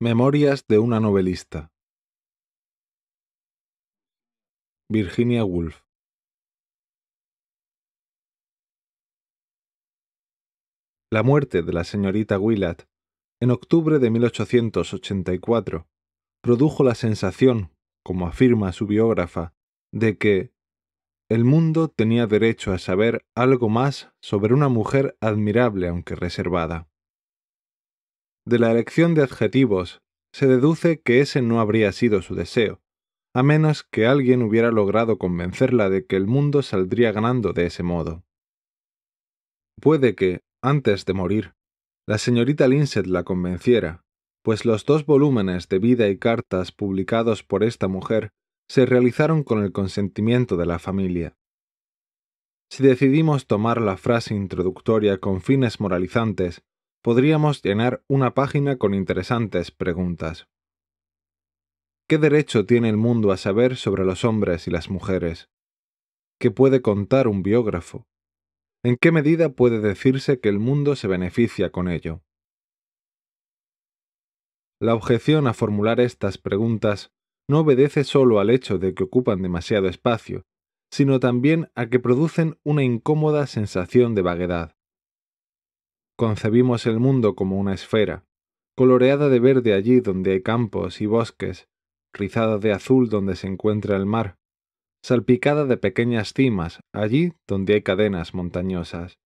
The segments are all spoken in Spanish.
Memorias de una novelista. Virginia Woolf. La muerte de la señorita Willard en octubre de 1884 produjo la sensación, como afirma su biógrafa, de que el mundo tenía derecho a saber algo más sobre una mujer admirable aunque reservada. De la elección de adjetivos, se deduce que ese no habría sido su deseo, a menos que alguien hubiera logrado convencerla de que el mundo saldría ganando de ese modo. Puede que, antes de morir, la señorita Linset la convenciera, pues los dos volúmenes de vida y cartas publicados por esta mujer se realizaron con el consentimiento de la familia. Si decidimos tomar la frase introductoria con fines moralizantes, podríamos llenar una página con interesantes preguntas. ¿Qué derecho tiene el mundo a saber sobre los hombres y las mujeres? ¿Qué puede contar un biógrafo? ¿En qué medida puede decirse que el mundo se beneficia con ello? La objeción a formular estas preguntas no obedece solo al hecho de que ocupan demasiado espacio, sino también a que producen una incómoda sensación de vaguedad. Concebimos el mundo como una esfera, coloreada de verde allí donde hay campos y bosques, rizada de azul donde se encuentra el mar, salpicada de pequeñas cimas allí donde hay cadenas montañosas.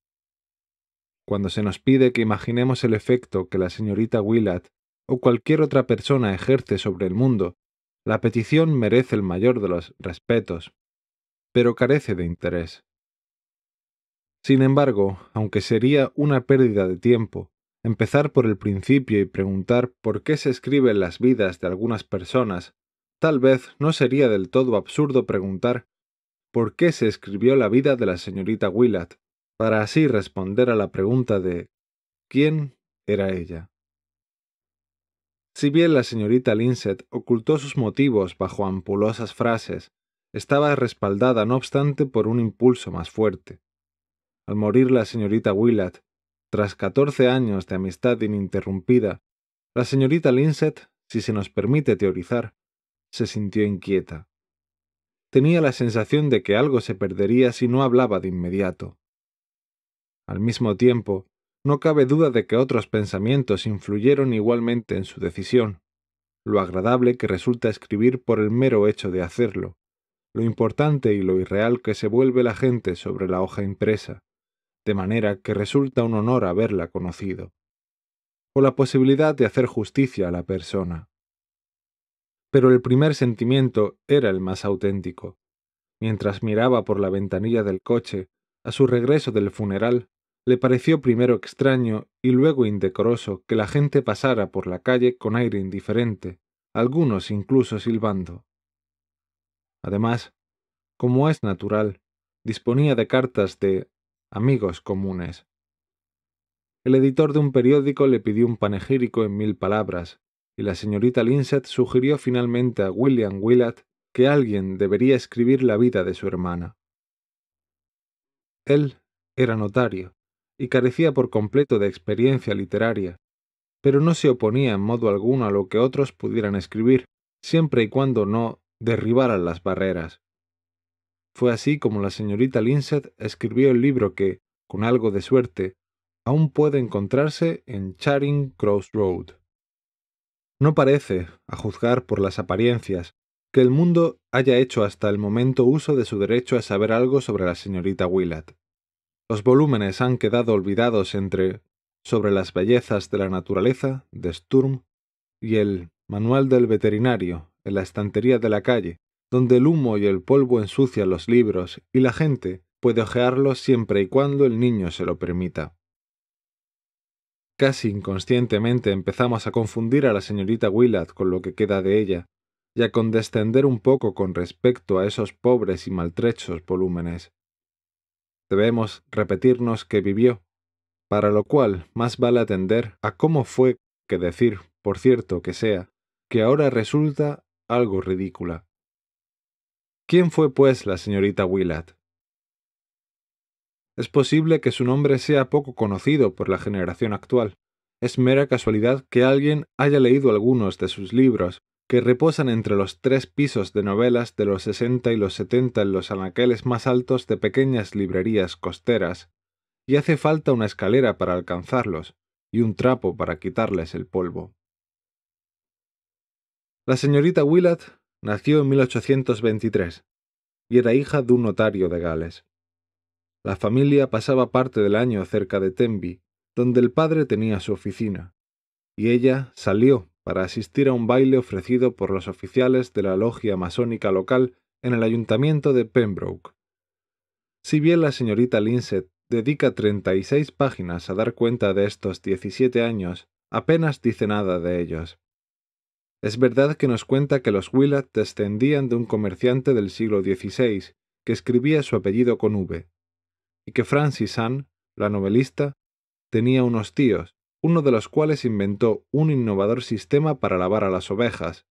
Cuando se nos pide que imaginemos el efecto que la señorita Willard o cualquier otra persona ejerce sobre el mundo, la petición merece el mayor de los respetos, pero carece de interés. Sin embargo, aunque sería una pérdida de tiempo, empezar por el principio y preguntar por qué se escriben las vidas de algunas personas, tal vez no sería del todo absurdo preguntar por qué se escribió la vida de la señorita Willard, para así responder a la pregunta de ¿quién era ella? Si bien la señorita Linsett ocultó sus motivos bajo ampulosas frases, estaba respaldada no obstante por un impulso más fuerte al morir la señorita Willard, tras catorce años de amistad ininterrumpida, la señorita Linset, si se nos permite teorizar, se sintió inquieta. Tenía la sensación de que algo se perdería si no hablaba de inmediato. Al mismo tiempo, no cabe duda de que otros pensamientos influyeron igualmente en su decisión, lo agradable que resulta escribir por el mero hecho de hacerlo, lo importante y lo irreal que se vuelve la gente sobre la hoja impresa, de manera que resulta un honor haberla conocido, o la posibilidad de hacer justicia a la persona. Pero el primer sentimiento era el más auténtico. Mientras miraba por la ventanilla del coche, a su regreso del funeral, le pareció primero extraño y luego indecoroso que la gente pasara por la calle con aire indiferente, algunos incluso silbando. Además, como es natural, disponía de cartas de amigos comunes. El editor de un periódico le pidió un panegírico en mil palabras, y la señorita Linset sugirió finalmente a William Willard que alguien debería escribir la vida de su hermana. Él era notario y carecía por completo de experiencia literaria, pero no se oponía en modo alguno a lo que otros pudieran escribir, siempre y cuando no derribaran las barreras. Fue así como la señorita Linset escribió el libro que, con algo de suerte, aún puede encontrarse en Charing Cross Road. No parece, a juzgar por las apariencias, que el mundo haya hecho hasta el momento uso de su derecho a saber algo sobre la señorita Willard. Los volúmenes han quedado olvidados entre Sobre las bellezas de la naturaleza de Sturm y el Manual del veterinario en la estantería de la calle, donde el humo y el polvo ensucian los libros y la gente puede hojearlos siempre y cuando el niño se lo permita. Casi inconscientemente empezamos a confundir a la señorita Willard con lo que queda de ella, y a condescender un poco con respecto a esos pobres y maltrechos volúmenes. Debemos repetirnos que vivió, para lo cual más vale atender a cómo fue que decir, por cierto que sea, que ahora resulta algo ridícula. ¿Quién fue, pues, la señorita Willard? Es posible que su nombre sea poco conocido por la generación actual. Es mera casualidad que alguien haya leído algunos de sus libros, que reposan entre los tres pisos de novelas de los sesenta y los setenta en los anaqueles más altos de pequeñas librerías costeras, y hace falta una escalera para alcanzarlos y un trapo para quitarles el polvo. La señorita Willard Nació en 1823 y era hija de un notario de Gales. La familia pasaba parte del año cerca de Tenby, donde el padre tenía su oficina, y ella salió para asistir a un baile ofrecido por los oficiales de la logia masónica local en el ayuntamiento de Pembroke. Si bien la señorita Linset dedica 36 páginas a dar cuenta de estos 17 años, apenas dice nada de ellos. Es verdad que nos cuenta que los Willard descendían de un comerciante del siglo XVI, que escribía su apellido con V, y que Francis Anne, la novelista, tenía unos tíos, uno de los cuales inventó un innovador sistema para lavar a las ovejas,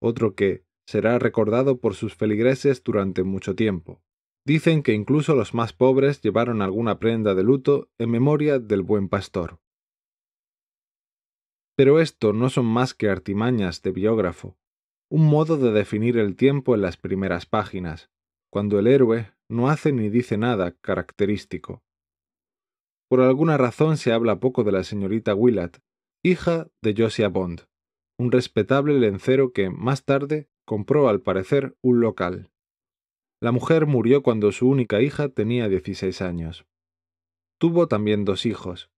otro que será recordado por sus feligreses durante mucho tiempo. Dicen que incluso los más pobres llevaron alguna prenda de luto en memoria del buen pastor. Pero esto no son más que artimañas de biógrafo, un modo de definir el tiempo en las primeras páginas, cuando el héroe no hace ni dice nada característico. Por alguna razón se habla poco de la señorita Willard, hija de Josiah Bond, un respetable lencero que, más tarde, compró al parecer un local. La mujer murió cuando su única hija tenía 16 años. Tuvo también dos hijos,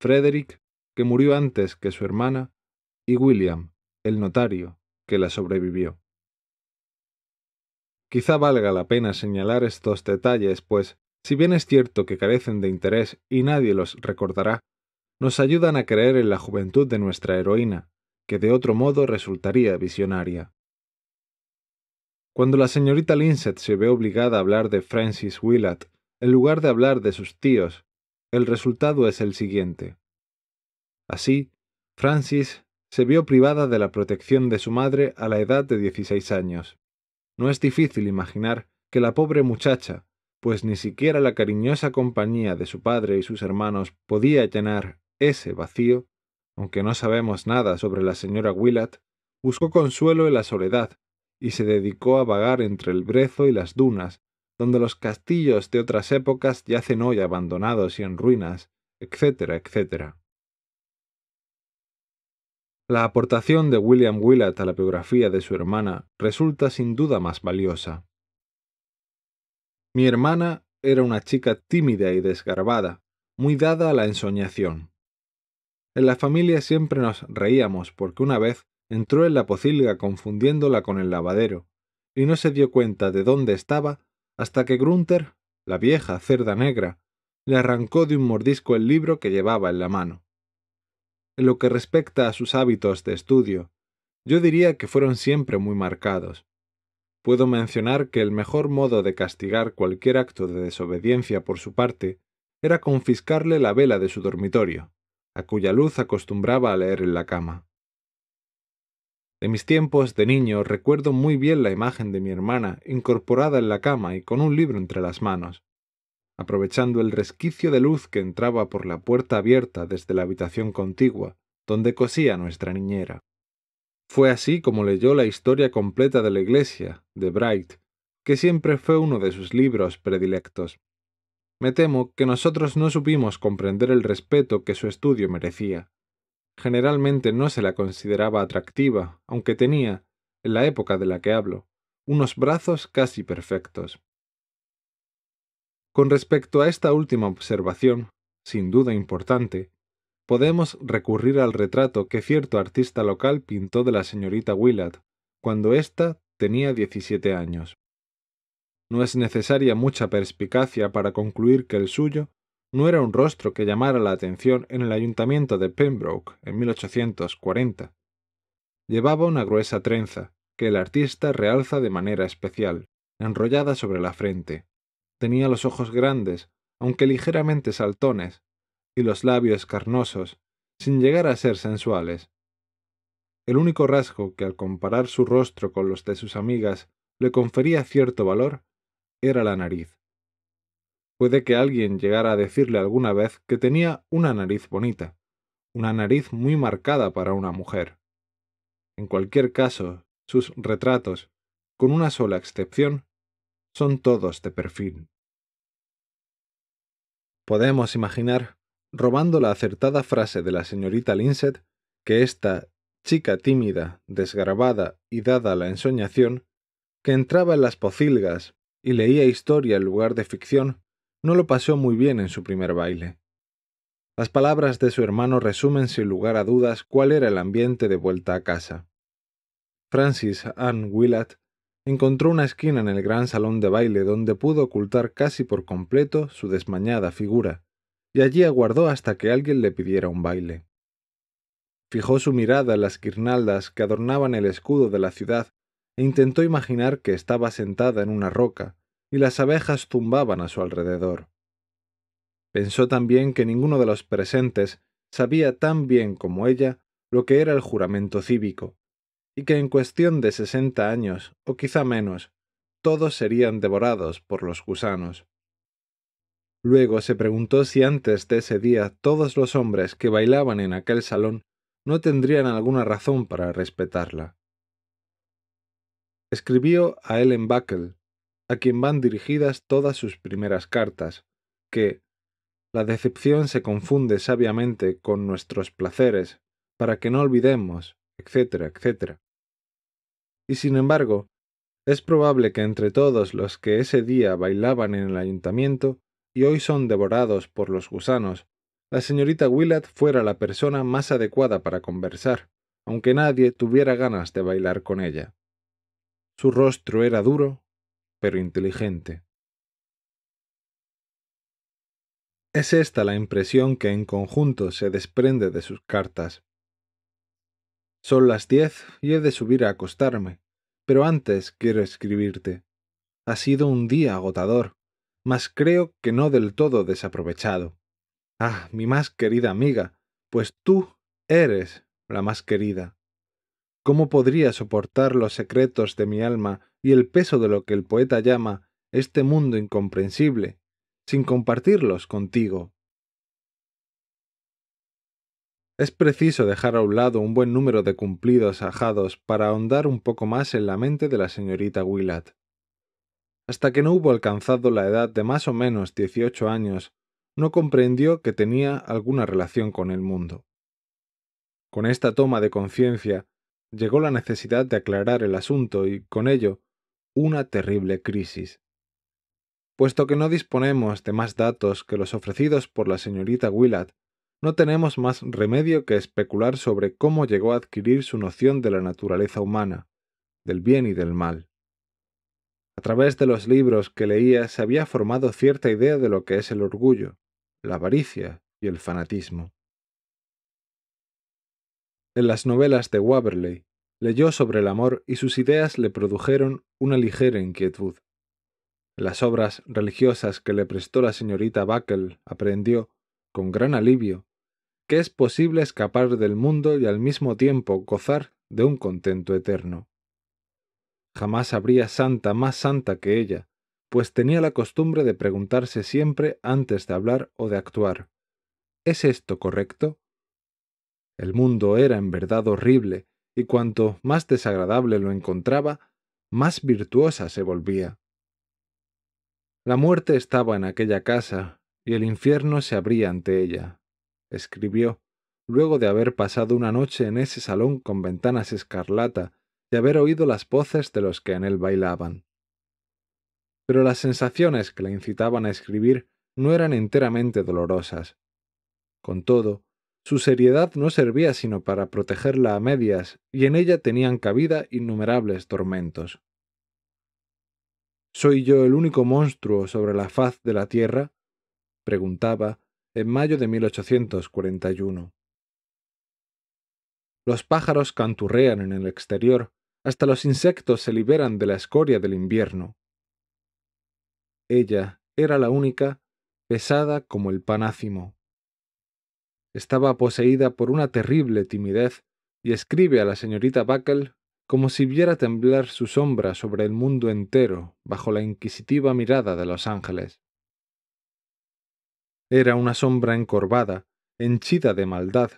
Frederick que murió antes que su hermana, y William, el notario, que la sobrevivió. Quizá valga la pena señalar estos detalles, pues, si bien es cierto que carecen de interés y nadie los recordará, nos ayudan a creer en la juventud de nuestra heroína, que de otro modo resultaría visionaria. Cuando la señorita Linsett se ve obligada a hablar de Francis Willard, en lugar de hablar de sus tíos, el resultado es el siguiente. Así, Francis se vio privada de la protección de su madre a la edad de 16 años. No es difícil imaginar que la pobre muchacha, pues ni siquiera la cariñosa compañía de su padre y sus hermanos podía llenar ese vacío, aunque no sabemos nada sobre la señora Willard, buscó consuelo en la soledad y se dedicó a vagar entre el brezo y las dunas, donde los castillos de otras épocas yacen hoy abandonados y en ruinas, etcétera, etcétera. La aportación de William Willard a la biografía de su hermana resulta sin duda más valiosa. Mi hermana era una chica tímida y desgarbada, muy dada a la ensoñación. En la familia siempre nos reíamos porque una vez entró en la pocilga confundiéndola con el lavadero, y no se dio cuenta de dónde estaba hasta que Grunter, la vieja cerda negra, le arrancó de un mordisco el libro que llevaba en la mano. En lo que respecta a sus hábitos de estudio, yo diría que fueron siempre muy marcados. Puedo mencionar que el mejor modo de castigar cualquier acto de desobediencia por su parte era confiscarle la vela de su dormitorio, a cuya luz acostumbraba a leer en la cama. De mis tiempos de niño recuerdo muy bien la imagen de mi hermana incorporada en la cama y con un libro entre las manos aprovechando el resquicio de luz que entraba por la puerta abierta desde la habitación contigua, donde cosía nuestra niñera. Fue así como leyó la historia completa de la iglesia, de Bright, que siempre fue uno de sus libros predilectos. Me temo que nosotros no supimos comprender el respeto que su estudio merecía. Generalmente no se la consideraba atractiva, aunque tenía, en la época de la que hablo, unos brazos casi perfectos. Con respecto a esta última observación, sin duda importante, podemos recurrir al retrato que cierto artista local pintó de la señorita Willard cuando ésta tenía 17 años. No es necesaria mucha perspicacia para concluir que el suyo no era un rostro que llamara la atención en el ayuntamiento de Pembroke en 1840. Llevaba una gruesa trenza, que el artista realza de manera especial, enrollada sobre la frente. Tenía los ojos grandes, aunque ligeramente saltones, y los labios carnosos, sin llegar a ser sensuales. El único rasgo que al comparar su rostro con los de sus amigas le confería cierto valor era la nariz. Puede que alguien llegara a decirle alguna vez que tenía una nariz bonita, una nariz muy marcada para una mujer. En cualquier caso, sus retratos, con una sola excepción, son todos de perfil. Podemos imaginar, robando la acertada frase de la señorita Linset, que esta chica tímida, desgravada y dada a la ensoñación, que entraba en las pocilgas y leía historia en lugar de ficción, no lo pasó muy bien en su primer baile. Las palabras de su hermano resumen sin lugar a dudas cuál era el ambiente de vuelta a casa. Francis Ann Willard, encontró una esquina en el gran salón de baile donde pudo ocultar casi por completo su desmañada figura, y allí aguardó hasta que alguien le pidiera un baile. Fijó su mirada en las guirnaldas que adornaban el escudo de la ciudad e intentó imaginar que estaba sentada en una roca y las abejas zumbaban a su alrededor. Pensó también que ninguno de los presentes sabía tan bien como ella lo que era el juramento cívico, y que en cuestión de sesenta años, o quizá menos, todos serían devorados por los gusanos. Luego se preguntó si antes de ese día todos los hombres que bailaban en aquel salón no tendrían alguna razón para respetarla. Escribió a Ellen Buckle, a quien van dirigidas todas sus primeras cartas, que la decepción se confunde sabiamente con nuestros placeres, para que no olvidemos, etcétera, etcétera y sin embargo, es probable que entre todos los que ese día bailaban en el ayuntamiento y hoy son devorados por los gusanos, la señorita Willard fuera la persona más adecuada para conversar, aunque nadie tuviera ganas de bailar con ella. Su rostro era duro, pero inteligente. Es esta la impresión que en conjunto se desprende de sus cartas. Son las diez y he de subir a acostarme, pero antes quiero escribirte. Ha sido un día agotador, mas creo que no del todo desaprovechado. Ah, mi más querida amiga, pues tú eres la más querida. ¿Cómo podría soportar los secretos de mi alma y el peso de lo que el poeta llama este mundo incomprensible, sin compartirlos contigo? Es preciso dejar a un lado un buen número de cumplidos ajados para ahondar un poco más en la mente de la señorita Willard. Hasta que no hubo alcanzado la edad de más o menos dieciocho años, no comprendió que tenía alguna relación con el mundo. Con esta toma de conciencia llegó la necesidad de aclarar el asunto y, con ello, una terrible crisis. Puesto que no disponemos de más datos que los ofrecidos por la señorita Willard no tenemos más remedio que especular sobre cómo llegó a adquirir su noción de la naturaleza humana, del bien y del mal. A través de los libros que leía se había formado cierta idea de lo que es el orgullo, la avaricia y el fanatismo. En las novelas de Waverley leyó sobre el amor y sus ideas le produjeron una ligera inquietud. las obras religiosas que le prestó la señorita Buckle aprendió, con gran alivio, que es posible escapar del mundo y al mismo tiempo gozar de un contento eterno. Jamás habría santa más santa que ella, pues tenía la costumbre de preguntarse siempre antes de hablar o de actuar. ¿Es esto correcto? El mundo era en verdad horrible, y cuanto más desagradable lo encontraba, más virtuosa se volvía. La muerte estaba en aquella casa, y el infierno se abría ante ella, escribió, luego de haber pasado una noche en ese salón con ventanas escarlata, de haber oído las voces de los que en él bailaban. Pero las sensaciones que la incitaban a escribir no eran enteramente dolorosas. Con todo, su seriedad no servía sino para protegerla a medias, y en ella tenían cabida innumerables tormentos. ¿Soy yo el único monstruo sobre la faz de la tierra? preguntaba, en mayo de 1841. Los pájaros canturrean en el exterior, hasta los insectos se liberan de la escoria del invierno. Ella era la única, pesada como el panácimo. Estaba poseída por una terrible timidez y escribe a la señorita Buckle como si viera temblar su sombra sobre el mundo entero bajo la inquisitiva mirada de los ángeles. Era una sombra encorvada, henchida de maldad,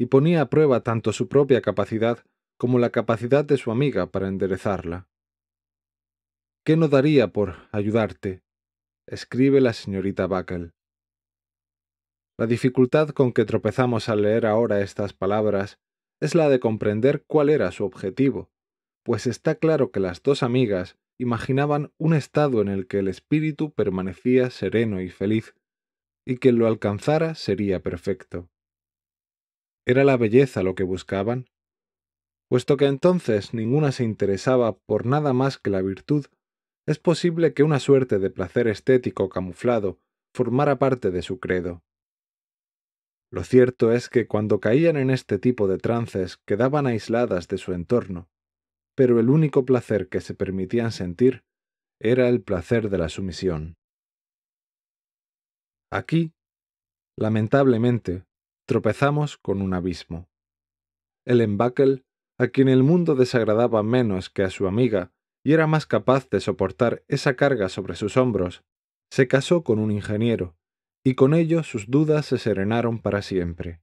y ponía a prueba tanto su propia capacidad como la capacidad de su amiga para enderezarla. ¿Qué no daría por ayudarte? escribe la señorita Buckle. La dificultad con que tropezamos al leer ahora estas palabras es la de comprender cuál era su objetivo, pues está claro que las dos amigas imaginaban un estado en el que el espíritu permanecía sereno y feliz, y quien lo alcanzara sería perfecto. Era la belleza lo que buscaban, puesto que entonces ninguna se interesaba por nada más que la virtud, es posible que una suerte de placer estético camuflado formara parte de su credo. Lo cierto es que cuando caían en este tipo de trances quedaban aisladas de su entorno, pero el único placer que se permitían sentir era el placer de la sumisión. Aquí, lamentablemente, tropezamos con un abismo. Ellen Buckle, a quien el mundo desagradaba menos que a su amiga y era más capaz de soportar esa carga sobre sus hombros, se casó con un ingeniero, y con ello sus dudas se serenaron para siempre.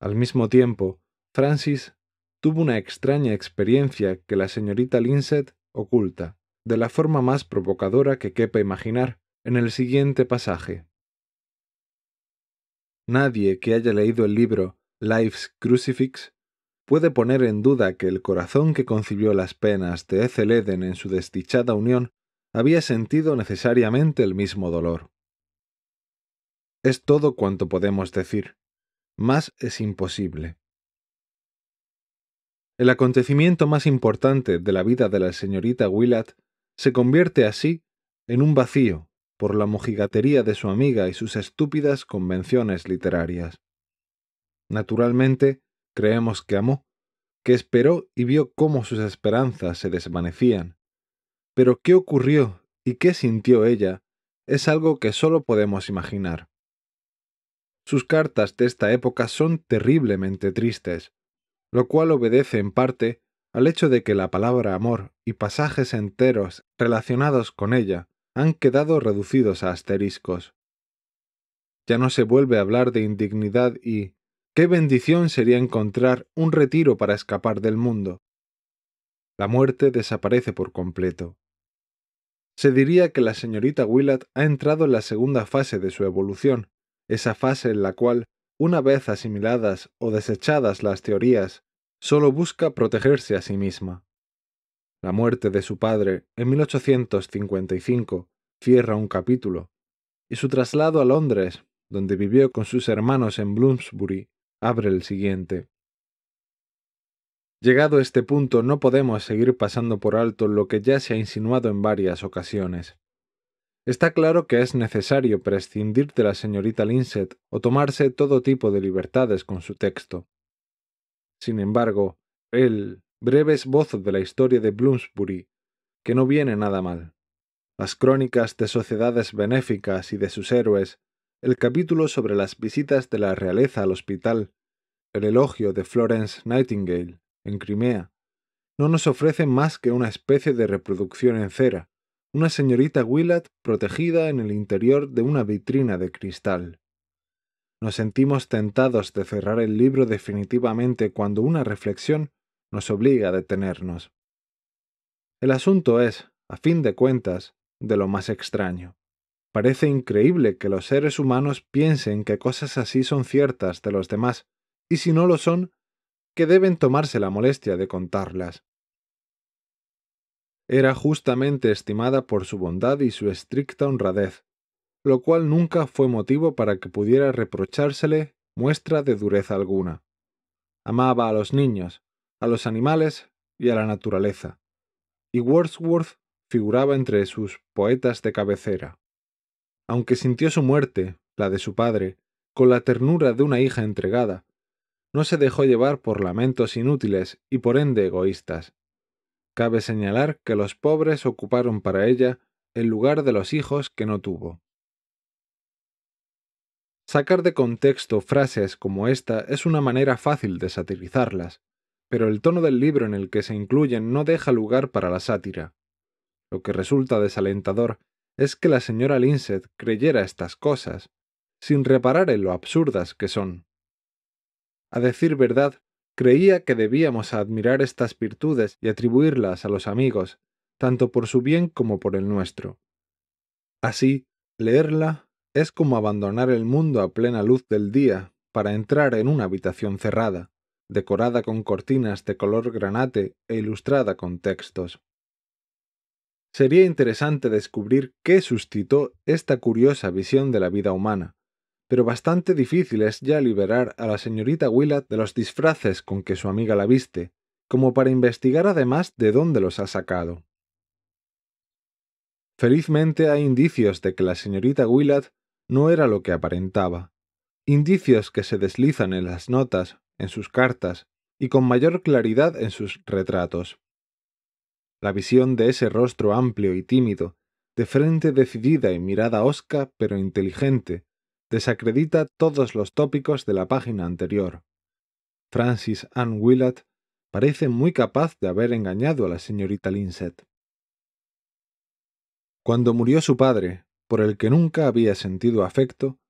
Al mismo tiempo, Francis tuvo una extraña experiencia que la señorita Linset oculta, de la forma más provocadora que quepa imaginar, en el siguiente pasaje. Nadie que haya leído el libro Life's Crucifix puede poner en duda que el corazón que concibió las penas de Ezeleden en su desdichada unión había sentido necesariamente el mismo dolor. Es todo cuanto podemos decir. Más es imposible. El acontecimiento más importante de la vida de la señorita Willard se convierte así en un vacío por la mojigatería de su amiga y sus estúpidas convenciones literarias. Naturalmente, creemos que amó, que esperó y vio cómo sus esperanzas se desvanecían. Pero qué ocurrió y qué sintió ella es algo que solo podemos imaginar. Sus cartas de esta época son terriblemente tristes, lo cual obedece en parte al hecho de que la palabra amor y pasajes enteros relacionados con ella han quedado reducidos a asteriscos. Ya no se vuelve a hablar de indignidad y qué bendición sería encontrar un retiro para escapar del mundo. La muerte desaparece por completo. Se diría que la señorita Willard ha entrado en la segunda fase de su evolución, esa fase en la cual, una vez asimiladas o desechadas las teorías, solo busca protegerse a sí misma. La muerte de su padre en 1855 cierra un capítulo, y su traslado a Londres, donde vivió con sus hermanos en Bloomsbury, abre el siguiente. Llegado a este punto no podemos seguir pasando por alto lo que ya se ha insinuado en varias ocasiones. Está claro que es necesario prescindir de la señorita Linset o tomarse todo tipo de libertades con su texto. Sin embargo, él, Breves esbozo de la historia de Bloomsbury, que no viene nada mal. Las crónicas de sociedades benéficas y de sus héroes, el capítulo sobre las visitas de la realeza al hospital, el elogio de Florence Nightingale en Crimea, no nos ofrecen más que una especie de reproducción en cera, una señorita Willard protegida en el interior de una vitrina de cristal. Nos sentimos tentados de cerrar el libro definitivamente cuando una reflexión nos obliga a detenernos. El asunto es, a fin de cuentas, de lo más extraño. Parece increíble que los seres humanos piensen que cosas así son ciertas de los demás, y si no lo son, que deben tomarse la molestia de contarlas. Era justamente estimada por su bondad y su estricta honradez, lo cual nunca fue motivo para que pudiera reprochársele muestra de dureza alguna. Amaba a los niños, a los animales y a la naturaleza, y Wordsworth figuraba entre sus poetas de cabecera. Aunque sintió su muerte, la de su padre, con la ternura de una hija entregada, no se dejó llevar por lamentos inútiles y por ende egoístas. Cabe señalar que los pobres ocuparon para ella el lugar de los hijos que no tuvo. Sacar de contexto frases como esta es una manera fácil de satirizarlas, pero el tono del libro en el que se incluyen no deja lugar para la sátira. Lo que resulta desalentador es que la señora Linset creyera estas cosas, sin reparar en lo absurdas que son. A decir verdad, creía que debíamos admirar estas virtudes y atribuirlas a los amigos, tanto por su bien como por el nuestro. Así, leerla es como abandonar el mundo a plena luz del día para entrar en una habitación cerrada decorada con cortinas de color granate e ilustrada con textos. Sería interesante descubrir qué suscitó esta curiosa visión de la vida humana, pero bastante difícil es ya liberar a la señorita Willard de los disfraces con que su amiga la viste, como para investigar además de dónde los ha sacado. Felizmente hay indicios de que la señorita Willard no era lo que aparentaba, indicios que se deslizan en las notas en sus cartas y con mayor claridad en sus retratos. La visión de ese rostro amplio y tímido, de frente decidida y mirada osca pero inteligente, desacredita todos los tópicos de la página anterior. Francis Ann Willard parece muy capaz de haber engañado a la señorita Linset. Cuando murió su padre, por el que nunca había sentido afecto,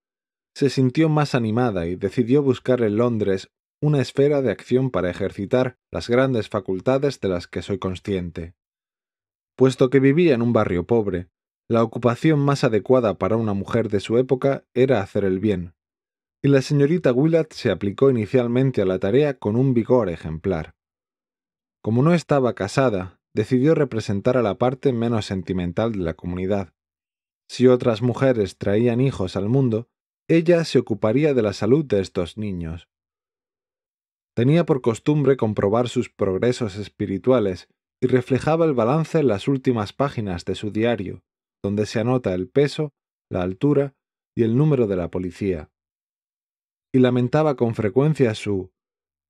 se sintió más animada y decidió buscar en Londres una esfera de acción para ejercitar las grandes facultades de las que soy consciente. Puesto que vivía en un barrio pobre, la ocupación más adecuada para una mujer de su época era hacer el bien, y la señorita Willard se aplicó inicialmente a la tarea con un vigor ejemplar. Como no estaba casada, decidió representar a la parte menos sentimental de la comunidad. Si otras mujeres traían hijos al mundo, ella se ocuparía de la salud de estos niños tenía por costumbre comprobar sus progresos espirituales y reflejaba el balance en las últimas páginas de su diario, donde se anota el peso, la altura y el número de la policía. Y lamentaba con frecuencia su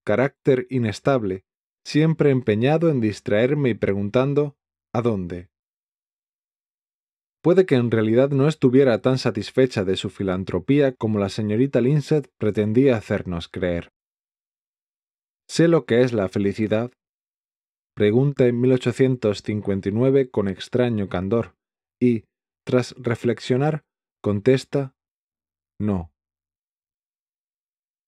carácter inestable, siempre empeñado en distraerme y preguntando ¿a dónde? Puede que en realidad no estuviera tan satisfecha de su filantropía como la señorita Linset pretendía hacernos creer. Sé lo que es la felicidad. Pregunta en 1859 con extraño candor y, tras reflexionar, contesta no.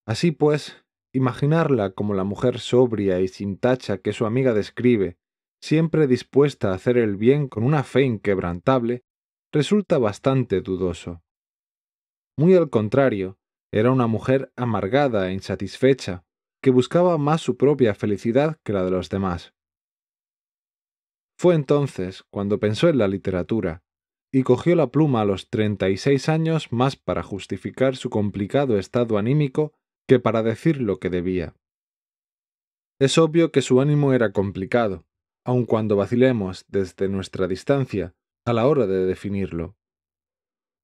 Así pues, imaginarla como la mujer sobria y sin tacha que su amiga describe, siempre dispuesta a hacer el bien con una fe inquebrantable, resulta bastante dudoso. Muy al contrario, era una mujer amargada e insatisfecha, que buscaba más su propia felicidad que la de los demás. Fue entonces cuando pensó en la literatura, y cogió la pluma a los 36 años más para justificar su complicado estado anímico que para decir lo que debía. Es obvio que su ánimo era complicado, aun cuando vacilemos desde nuestra distancia a la hora de definirlo.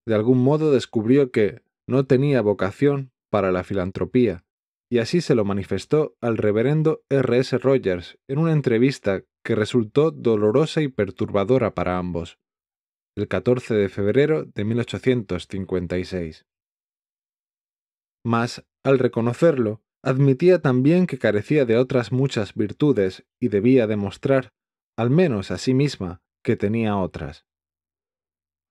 De algún modo descubrió que no tenía vocación para la filantropía, y así se lo manifestó al reverendo R. S. Rogers en una entrevista que resultó dolorosa y perturbadora para ambos, el 14 de febrero de 1856. Mas, al reconocerlo, admitía también que carecía de otras muchas virtudes y debía demostrar, al menos a sí misma, que tenía otras.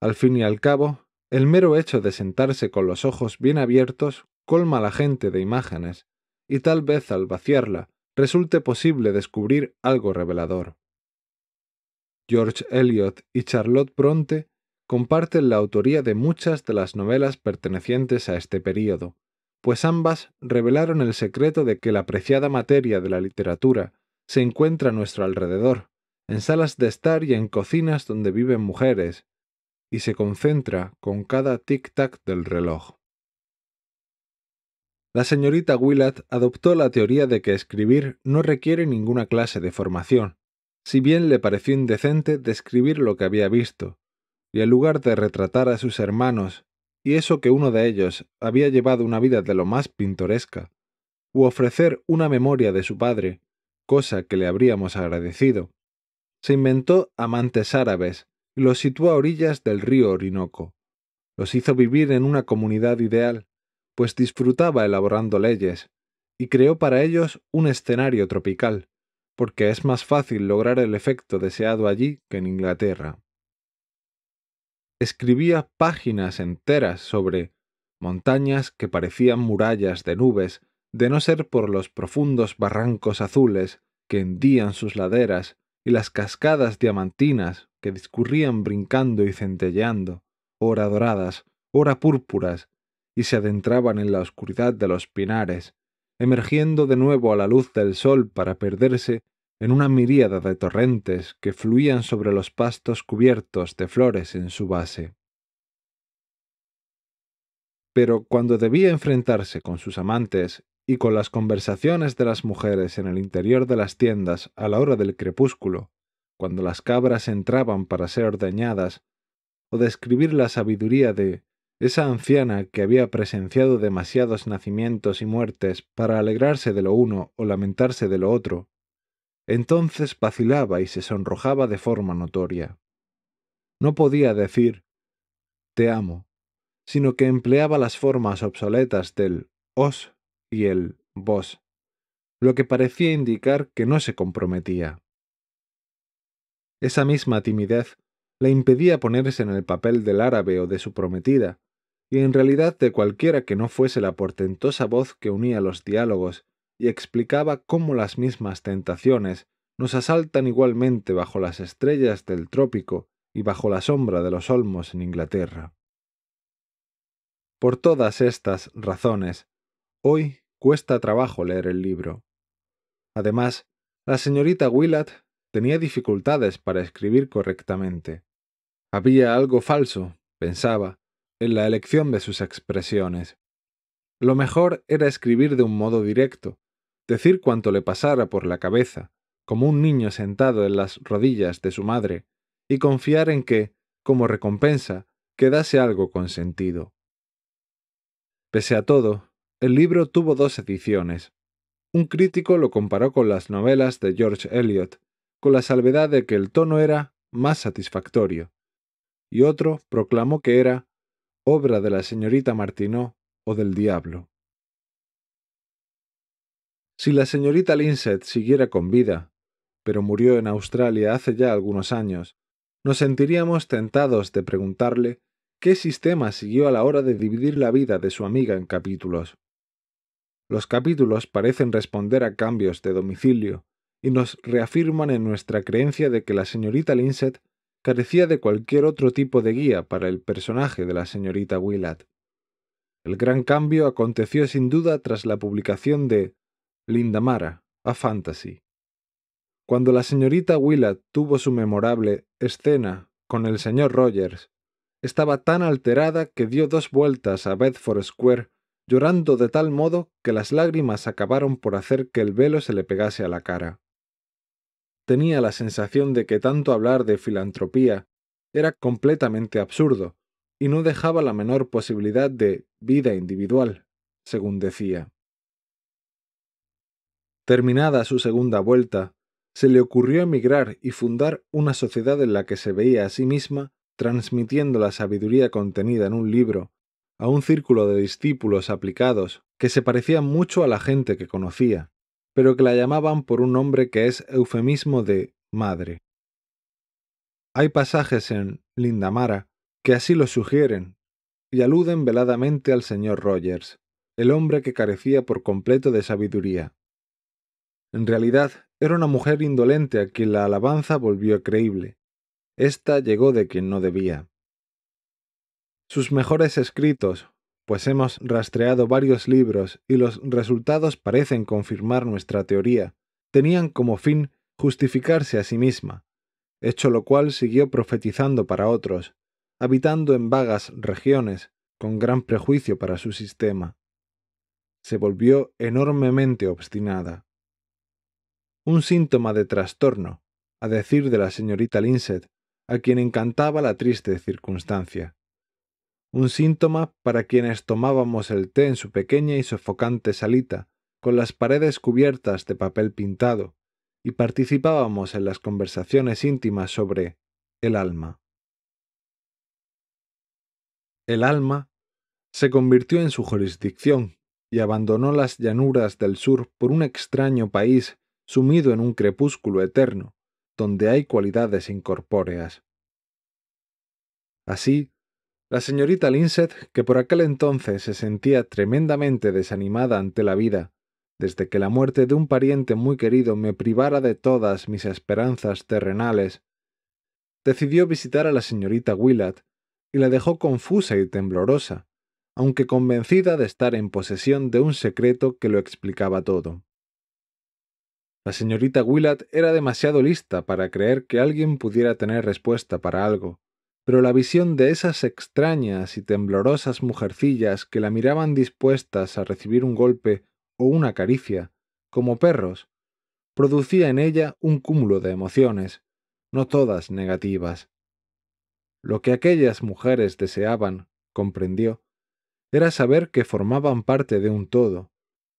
Al fin y al cabo, el mero hecho de sentarse con los ojos bien abiertos colma a la gente de imágenes, y tal vez al vaciarla resulte posible descubrir algo revelador. George Eliot y Charlotte Bronte comparten la autoría de muchas de las novelas pertenecientes a este período, pues ambas revelaron el secreto de que la preciada materia de la literatura se encuentra a nuestro alrededor, en salas de estar y en cocinas donde viven mujeres, y se concentra con cada tic-tac del reloj. La señorita Willard adoptó la teoría de que escribir no requiere ninguna clase de formación, si bien le pareció indecente describir lo que había visto, y en lugar de retratar a sus hermanos, y eso que uno de ellos había llevado una vida de lo más pintoresca, u ofrecer una memoria de su padre, cosa que le habríamos agradecido, se inventó amantes árabes y los situó a orillas del río Orinoco. Los hizo vivir en una comunidad ideal, pues disfrutaba elaborando leyes, y creó para ellos un escenario tropical, porque es más fácil lograr el efecto deseado allí que en Inglaterra. Escribía páginas enteras sobre montañas que parecían murallas de nubes, de no ser por los profundos barrancos azules que hendían sus laderas y las cascadas diamantinas que discurrían brincando y centelleando, ora doradas, ora púrpuras, y se adentraban en la oscuridad de los pinares, emergiendo de nuevo a la luz del sol para perderse en una miríada de torrentes que fluían sobre los pastos cubiertos de flores en su base. Pero cuando debía enfrentarse con sus amantes y con las conversaciones de las mujeres en el interior de las tiendas a la hora del crepúsculo, cuando las cabras entraban para ser ordeñadas, o describir la sabiduría de esa anciana que había presenciado demasiados nacimientos y muertes para alegrarse de lo uno o lamentarse de lo otro, entonces vacilaba y se sonrojaba de forma notoria. No podía decir te amo, sino que empleaba las formas obsoletas del os y el vos, lo que parecía indicar que no se comprometía. Esa misma timidez la impedía ponerse en el papel del árabe o de su prometida, y en realidad de cualquiera que no fuese la portentosa voz que unía los diálogos y explicaba cómo las mismas tentaciones nos asaltan igualmente bajo las estrellas del trópico y bajo la sombra de los olmos en Inglaterra. Por todas estas razones, hoy cuesta trabajo leer el libro. Además, la señorita Willard tenía dificultades para escribir correctamente. Había algo falso, pensaba, en la elección de sus expresiones. Lo mejor era escribir de un modo directo, decir cuanto le pasara por la cabeza, como un niño sentado en las rodillas de su madre, y confiar en que, como recompensa, quedase algo con sentido. Pese a todo, el libro tuvo dos ediciones. Un crítico lo comparó con las novelas de George Eliot, con la salvedad de que el tono era más satisfactorio, y otro proclamó que era obra de la señorita Martineau o del diablo. Si la señorita Linset siguiera con vida, pero murió en Australia hace ya algunos años, nos sentiríamos tentados de preguntarle qué sistema siguió a la hora de dividir la vida de su amiga en capítulos. Los capítulos parecen responder a cambios de domicilio y nos reafirman en nuestra creencia de que la señorita Linset carecía de cualquier otro tipo de guía para el personaje de la señorita Willard. El gran cambio aconteció sin duda tras la publicación de Linda Mara, a Fantasy. Cuando la señorita Willard tuvo su memorable escena con el señor Rogers, estaba tan alterada que dio dos vueltas a Bedford Square llorando de tal modo que las lágrimas acabaron por hacer que el velo se le pegase a la cara tenía la sensación de que tanto hablar de filantropía era completamente absurdo y no dejaba la menor posibilidad de vida individual, según decía. Terminada su segunda vuelta, se le ocurrió emigrar y fundar una sociedad en la que se veía a sí misma transmitiendo la sabiduría contenida en un libro a un círculo de discípulos aplicados que se parecía mucho a la gente que conocía, pero que la llamaban por un nombre que es eufemismo de madre. Hay pasajes en Lindamara que así lo sugieren y aluden veladamente al señor Rogers, el hombre que carecía por completo de sabiduría. En realidad, era una mujer indolente a quien la alabanza volvió creíble. Esta llegó de quien no debía. Sus mejores escritos, pues hemos rastreado varios libros y los resultados parecen confirmar nuestra teoría, tenían como fin justificarse a sí misma, hecho lo cual siguió profetizando para otros, habitando en vagas regiones, con gran prejuicio para su sistema. Se volvió enormemente obstinada. Un síntoma de trastorno, a decir de la señorita Linset, a quien encantaba la triste circunstancia un síntoma para quienes tomábamos el té en su pequeña y sofocante salita, con las paredes cubiertas de papel pintado, y participábamos en las conversaciones íntimas sobre el alma. El alma se convirtió en su jurisdicción y abandonó las llanuras del sur por un extraño país sumido en un crepúsculo eterno, donde hay cualidades incorpóreas. Así, la señorita Linset, que por aquel entonces se sentía tremendamente desanimada ante la vida, desde que la muerte de un pariente muy querido me privara de todas mis esperanzas terrenales, decidió visitar a la señorita Willard y la dejó confusa y temblorosa, aunque convencida de estar en posesión de un secreto que lo explicaba todo. La señorita Willard era demasiado lista para creer que alguien pudiera tener respuesta para algo, pero la visión de esas extrañas y temblorosas mujercillas que la miraban dispuestas a recibir un golpe o una caricia, como perros, producía en ella un cúmulo de emociones, no todas negativas. Lo que aquellas mujeres deseaban, comprendió, era saber que formaban parte de un todo,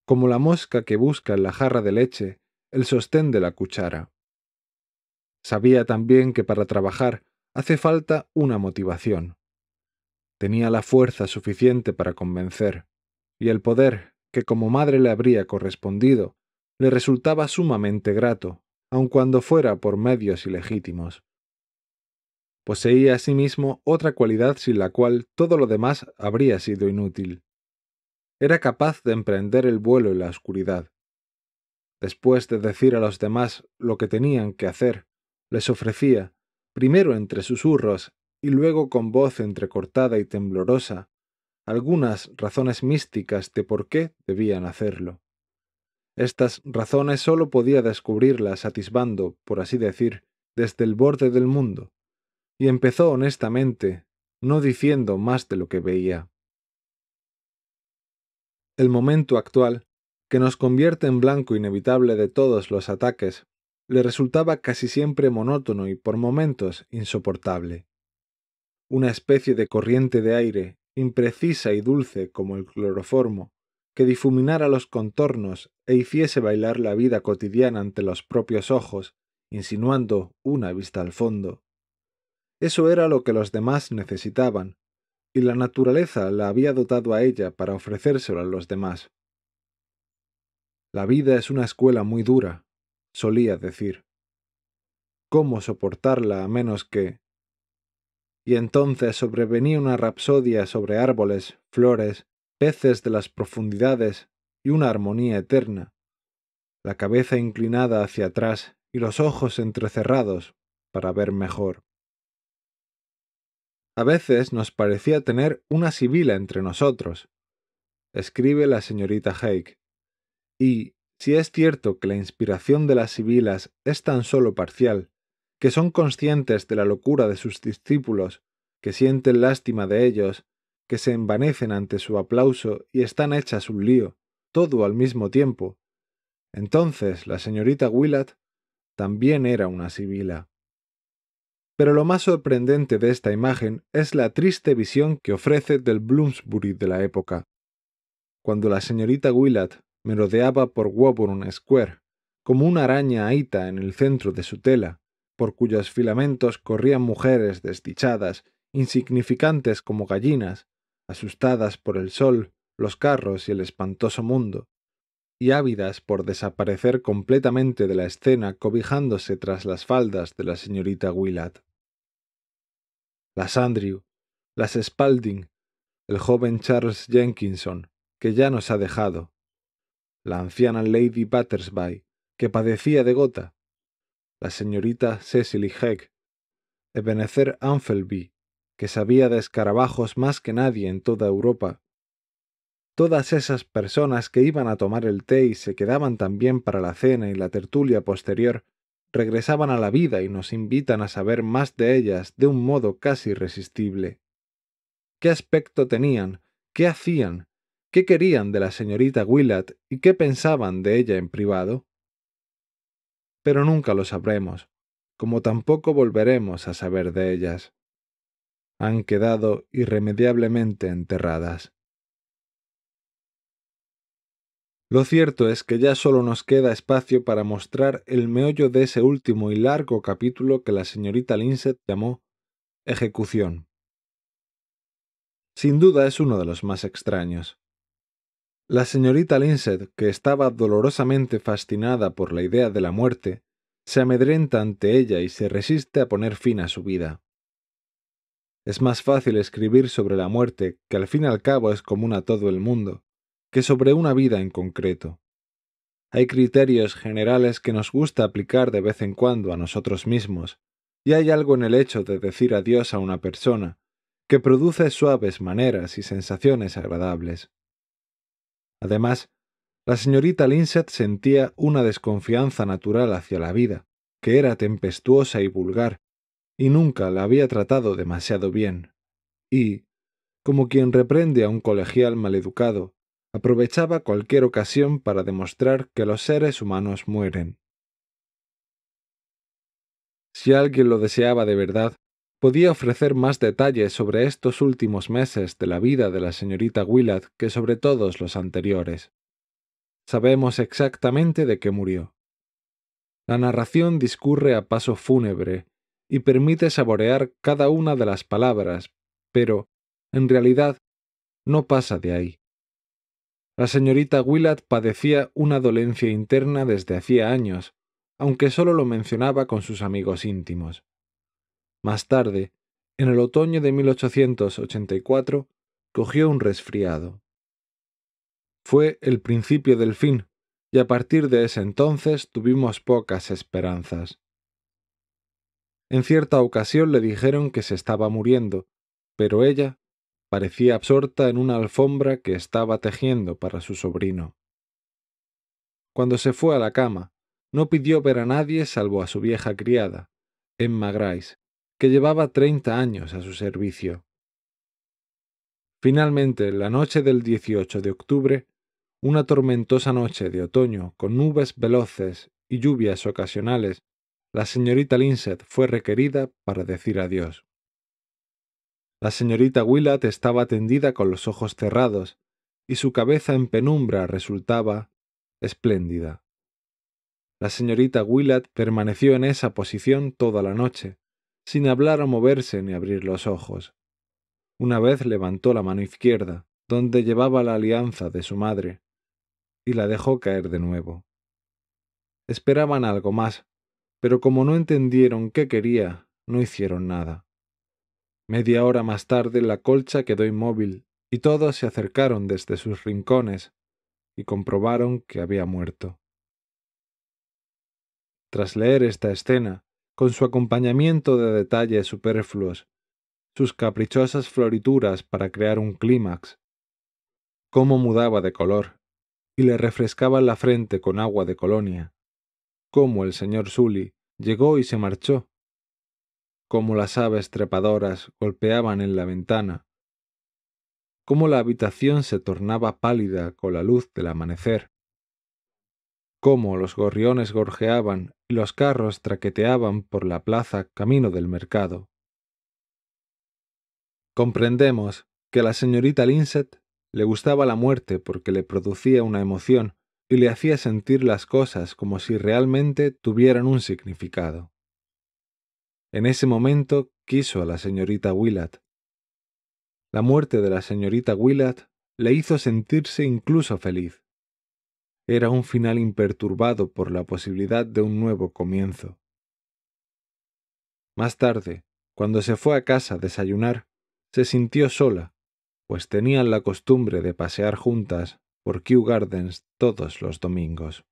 como la mosca que busca en la jarra de leche el sostén de la cuchara. Sabía también que para trabajar hace falta una motivación. Tenía la fuerza suficiente para convencer, y el poder, que como madre le habría correspondido, le resultaba sumamente grato, aun cuando fuera por medios ilegítimos. Poseía asimismo otra cualidad sin la cual todo lo demás habría sido inútil. Era capaz de emprender el vuelo en la oscuridad. Después de decir a los demás lo que tenían que hacer, les ofrecía, primero entre susurros y luego con voz entrecortada y temblorosa, algunas razones místicas de por qué debían hacerlo. Estas razones sólo podía descubrirlas atisbando, por así decir, desde el borde del mundo, y empezó honestamente, no diciendo más de lo que veía. El momento actual, que nos convierte en blanco inevitable de todos los ataques, le resultaba casi siempre monótono y por momentos insoportable. Una especie de corriente de aire, imprecisa y dulce como el cloroformo, que difuminara los contornos e hiciese bailar la vida cotidiana ante los propios ojos, insinuando una vista al fondo. Eso era lo que los demás necesitaban, y la naturaleza la había dotado a ella para ofrecérselo a los demás. La vida es una escuela muy dura, solía decir. ¿Cómo soportarla a menos que... Y entonces sobrevenía una rapsodia sobre árboles, flores, peces de las profundidades y una armonía eterna. La cabeza inclinada hacia atrás y los ojos entrecerrados para ver mejor. A veces nos parecía tener una sibila entre nosotros, escribe la señorita Hake, y si es cierto que la inspiración de las sibilas es tan solo parcial, que son conscientes de la locura de sus discípulos, que sienten lástima de ellos, que se envanecen ante su aplauso y están hechas un lío, todo al mismo tiempo, entonces la señorita Willard también era una sibila. Pero lo más sorprendente de esta imagen es la triste visión que ofrece del Bloomsbury de la época. Cuando la señorita Willard me rodeaba por Woburn Square, como una araña aita en el centro de su tela, por cuyos filamentos corrían mujeres desdichadas, insignificantes como gallinas, asustadas por el sol, los carros y el espantoso mundo, y ávidas por desaparecer completamente de la escena cobijándose tras las faldas de la señorita Willard. Las Andrew, las Spalding, el joven Charles Jenkinson, que ya nos ha dejado, la anciana Lady Battersby, que padecía de gota, la señorita Cecily Heck, Ebenezer Anfelby, que sabía de escarabajos más que nadie en toda Europa. Todas esas personas que iban a tomar el té y se quedaban también para la cena y la tertulia posterior, regresaban a la vida y nos invitan a saber más de ellas de un modo casi irresistible. ¿Qué aspecto tenían? ¿Qué hacían? qué querían de la señorita Willard y qué pensaban de ella en privado. Pero nunca lo sabremos, como tampoco volveremos a saber de ellas. Han quedado irremediablemente enterradas. Lo cierto es que ya solo nos queda espacio para mostrar el meollo de ese último y largo capítulo que la señorita Linset llamó Ejecución. Sin duda es uno de los más extraños. La señorita Linset, que estaba dolorosamente fascinada por la idea de la muerte, se amedrenta ante ella y se resiste a poner fin a su vida. Es más fácil escribir sobre la muerte, que al fin y al cabo es común a todo el mundo, que sobre una vida en concreto. Hay criterios generales que nos gusta aplicar de vez en cuando a nosotros mismos, y hay algo en el hecho de decir adiós a una persona, que produce suaves maneras y sensaciones agradables. Además, la señorita Linset sentía una desconfianza natural hacia la vida, que era tempestuosa y vulgar, y nunca la había tratado demasiado bien. Y, como quien reprende a un colegial maleducado, aprovechaba cualquier ocasión para demostrar que los seres humanos mueren. Si alguien lo deseaba de verdad, podía ofrecer más detalles sobre estos últimos meses de la vida de la señorita Willard que sobre todos los anteriores. Sabemos exactamente de qué murió. La narración discurre a paso fúnebre y permite saborear cada una de las palabras, pero, en realidad, no pasa de ahí. La señorita Willard padecía una dolencia interna desde hacía años, aunque solo lo mencionaba con sus amigos íntimos. Más tarde, en el otoño de 1884, cogió un resfriado. Fue el principio del fin, y a partir de ese entonces tuvimos pocas esperanzas. En cierta ocasión le dijeron que se estaba muriendo, pero ella parecía absorta en una alfombra que estaba tejiendo para su sobrino. Cuando se fue a la cama, no pidió ver a nadie salvo a su vieja criada, Emma Grice, que llevaba treinta años a su servicio. Finalmente, la noche del 18 de octubre, una tormentosa noche de otoño con nubes veloces y lluvias ocasionales, la señorita Linset fue requerida para decir adiós. La señorita Willard estaba tendida con los ojos cerrados y su cabeza en penumbra resultaba espléndida. La señorita Willard permaneció en esa posición toda la noche, sin hablar o moverse ni abrir los ojos. Una vez levantó la mano izquierda, donde llevaba la alianza de su madre, y la dejó caer de nuevo. Esperaban algo más, pero como no entendieron qué quería, no hicieron nada. Media hora más tarde la colcha quedó inmóvil y todos se acercaron desde sus rincones y comprobaron que había muerto. Tras leer esta escena, con su acompañamiento de detalles superfluos, sus caprichosas florituras para crear un clímax. Cómo mudaba de color, y le refrescaba la frente con agua de colonia. Cómo el señor Sully llegó y se marchó. Cómo las aves trepadoras golpeaban en la ventana. Cómo la habitación se tornaba pálida con la luz del amanecer cómo los gorriones gorjeaban y los carros traqueteaban por la plaza camino del mercado. Comprendemos que a la señorita Linset le gustaba la muerte porque le producía una emoción y le hacía sentir las cosas como si realmente tuvieran un significado. En ese momento quiso a la señorita Willard. La muerte de la señorita Willard le hizo sentirse incluso feliz era un final imperturbado por la posibilidad de un nuevo comienzo. Más tarde, cuando se fue a casa a desayunar, se sintió sola, pues tenían la costumbre de pasear juntas por Kew Gardens todos los domingos.